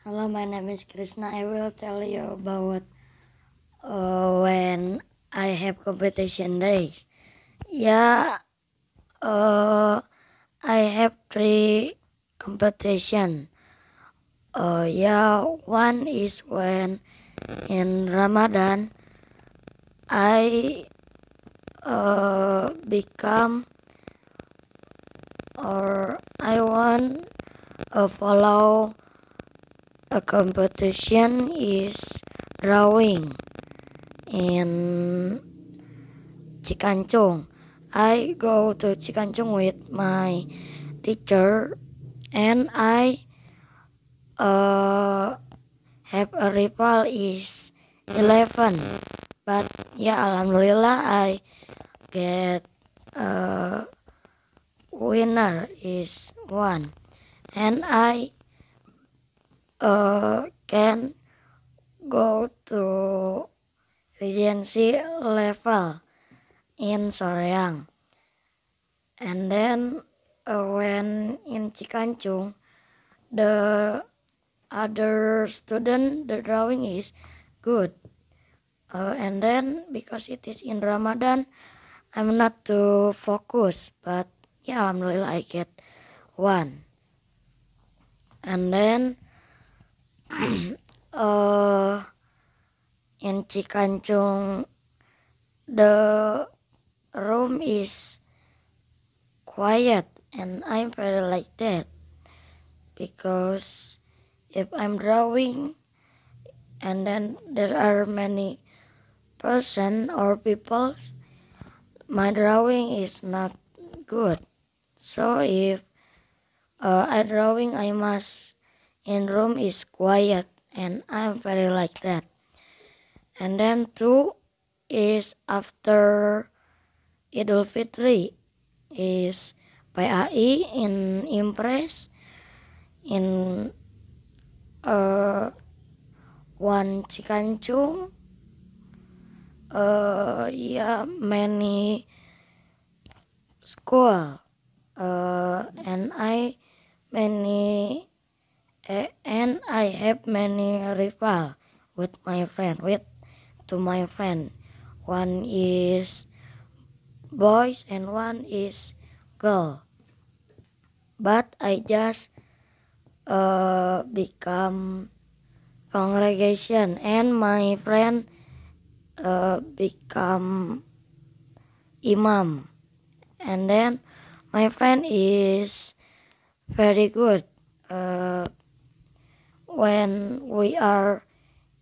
Hello, my name is Krishna. I will tell you about uh, when I have competition days. Yeah, uh, I have three competition. Uh, yeah, one is when in Ramadan I uh, become or I want a uh, follow a competition is drawing in Chikancung. I go to Chikancung with my teacher and I uh, have a rival is 11 but yeah alhamdulillah I get a uh, winner is one and I uh, can go to regency level in Soreang. And then uh, when in Cikancung, the other student, the drawing is good. Uh, and then because it is in Ramadan, I'm not to focus but yeah, I'm really like it. One. And then uh, in Chikanchung, the room is quiet and I am very like that because if I'm drawing and then there are many person or people my drawing is not good so if uh, I drawing I must in room is quiet and I'm very like that. And then two is after Idul Fitri is PAI in Impress in uh, one Cikancung uh, yeah many school uh, and I many and I have many rival with my friend with to my friend one is boys and one is girl but I just uh, become congregation and my friend uh, become imam and then my friend is very good uh, when we are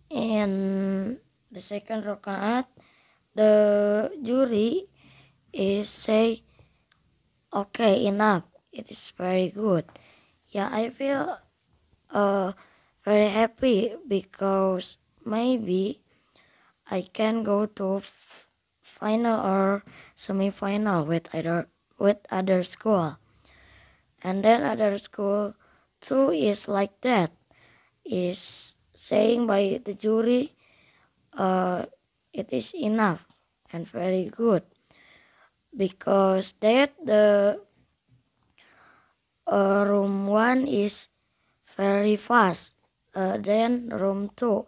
in the second rakaat, the jury is say, okay, enough. It is very good. Yeah, I feel uh, very happy because maybe I can go to final or semi-final with other with other school, and then other school too is like that is saying by the jury uh, it is enough and very good because that the uh, room 1 is very fast uh, then room 2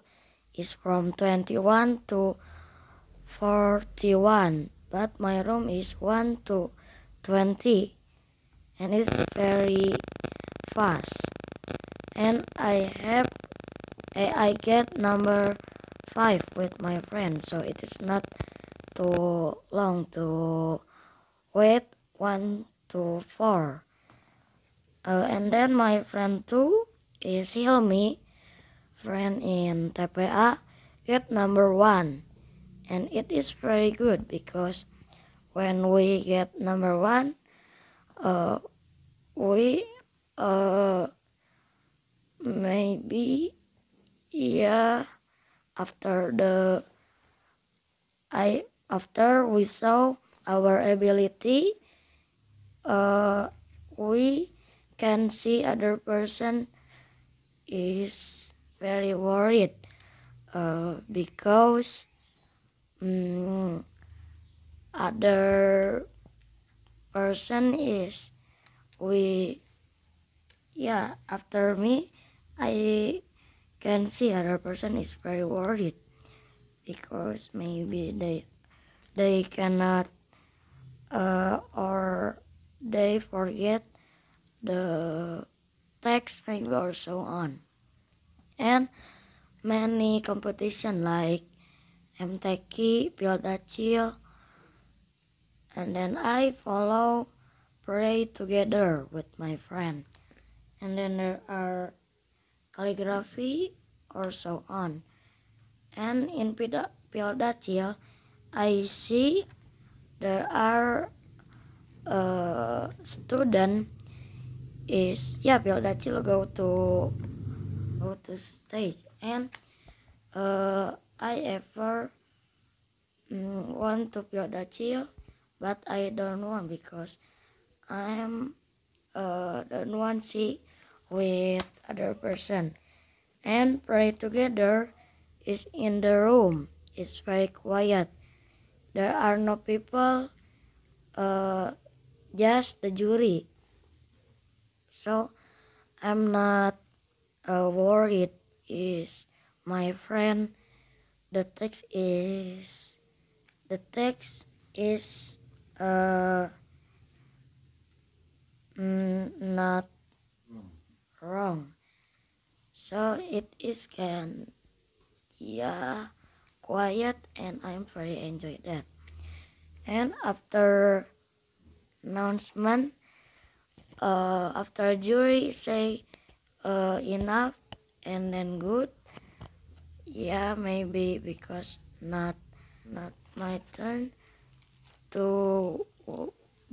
is from 21 to 41 but my room is 1 to 20 and it's very fast and I have I get number 5 with my friend so it is not too long to wait 1 to 4 uh, and then my friend 2 is Hilmi friend in TPA get number 1 and it is very good because when we get number 1 uh, we uh, maybe yeah, after the I after we saw our ability uh, we can see other person is very worried uh, because um, other person is we yeah after me i can see other person is very worried because maybe they they cannot uh, or they forget the text maybe or so on and many competition like MTK, Pildachil, and then I follow pray together with my friend and then there are calligraphy, or so on. And in Pildachil, I see there are a uh, student is yeah Pildachil go to go to stage and uh, I ever mm, want to Pildachil but I don't want because I'm uh, don't want see with other person and pray together is in the room it's very quiet there are no people uh, just the jury so i'm not uh, worried is my friend the text is the text is uh, mm, not wrong. So it is can yeah quiet and I'm very enjoy that. And after announcement, uh, after jury say uh, enough and then good, yeah maybe because not not my turn to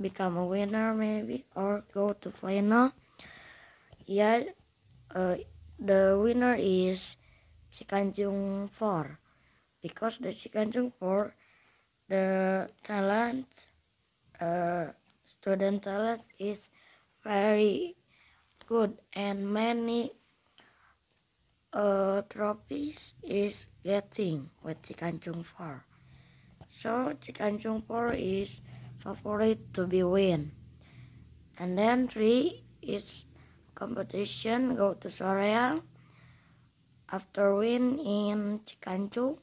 become a winner maybe or go to final yeah, uh, the winner is Cikanjung 4 because the Cikanjung 4 the talent uh, student talent is very good and many uh, trophies is getting with Cikanjung 4 so Cikanjung 4 is favorite to be win and then 3 is competition, go to Soraya. After win in Cikancu,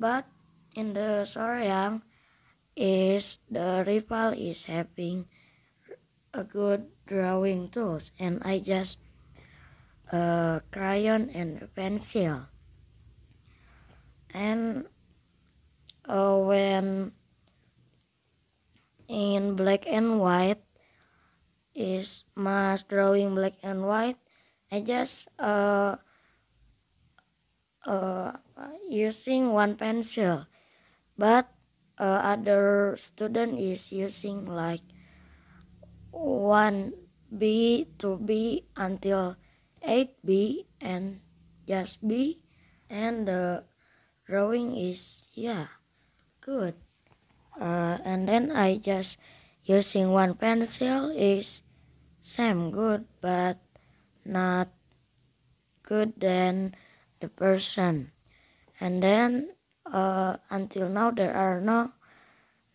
but in the Soraya, is the rival is having a good drawing tools, and I just a uh, crayon and a pencil. And uh, when in black and white, is mass drawing black and white I just uh, uh, using one pencil but uh, other student is using like one B to B until 8B and just B and the drawing is yeah good uh, and then I just using one pencil is Sam good but not good than the person. And then uh, until now there are no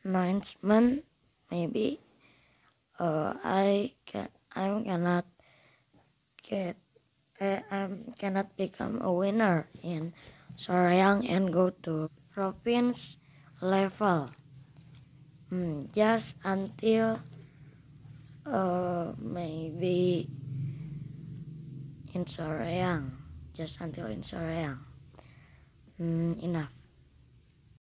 announcement maybe uh, I can I cannot get I, I cannot become a winner in Soreang and go to province level mm, just until uh, maybe in Soreang, just until in Soreang. Mm, enough.